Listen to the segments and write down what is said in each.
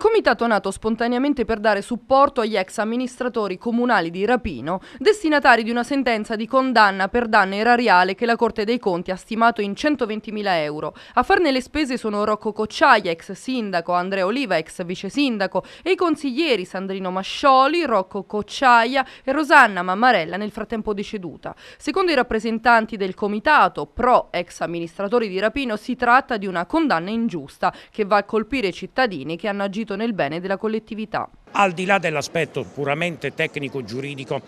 Un comitato nato spontaneamente per dare supporto agli ex amministratori comunali di Rapino, destinatari di una sentenza di condanna per danno erariale che la Corte dei Conti ha stimato in 120.000 euro. A farne le spese sono Rocco Cocciaia, ex sindaco, Andrea Oliva, ex vice sindaco e i consiglieri Sandrino Mascioli, Rocco Cocciaia e Rosanna Mammarella nel frattempo deceduta. Secondo i rappresentanti del comitato pro ex amministratori di Rapino si tratta di una condanna ingiusta che va a colpire i cittadini che hanno agito agito nel bene della collettività. Al di là dell'aspetto puramente tecnico-giuridico,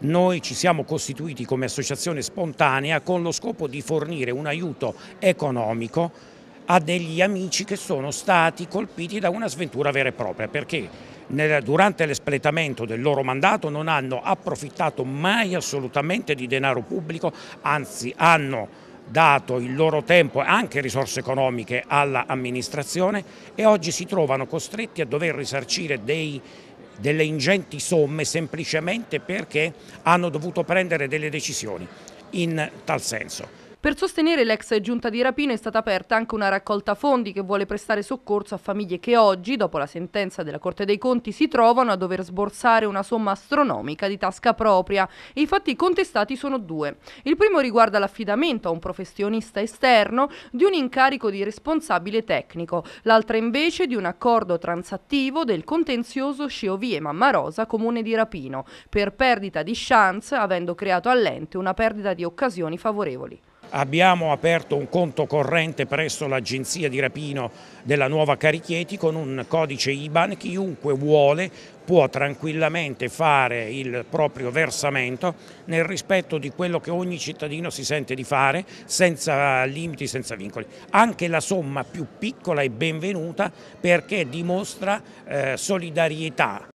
noi ci siamo costituiti come associazione spontanea con lo scopo di fornire un aiuto economico a degli amici che sono stati colpiti da una sventura vera e propria, perché durante l'espletamento del loro mandato non hanno approfittato mai assolutamente di denaro pubblico, anzi hanno dato il loro tempo e anche risorse economiche all'amministrazione e oggi si trovano costretti a dover risarcire dei, delle ingenti somme semplicemente perché hanno dovuto prendere delle decisioni in tal senso. Per sostenere l'ex giunta di rapino è stata aperta anche una raccolta fondi che vuole prestare soccorso a famiglie che oggi, dopo la sentenza della Corte dei Conti, si trovano a dover sborsare una somma astronomica di tasca propria. E I fatti contestati sono due. Il primo riguarda l'affidamento a un professionista esterno di un incarico di responsabile tecnico, l'altra invece di un accordo transattivo del contenzioso Sciovie Mammarosa Comune di Rapino, per perdita di chance avendo creato all'ente una perdita di occasioni favorevoli. Abbiamo aperto un conto corrente presso l'agenzia di Rapino della Nuova Carichieti con un codice IBAN. Chiunque vuole può tranquillamente fare il proprio versamento nel rispetto di quello che ogni cittadino si sente di fare senza limiti, senza vincoli. Anche la somma più piccola è benvenuta perché dimostra eh, solidarietà.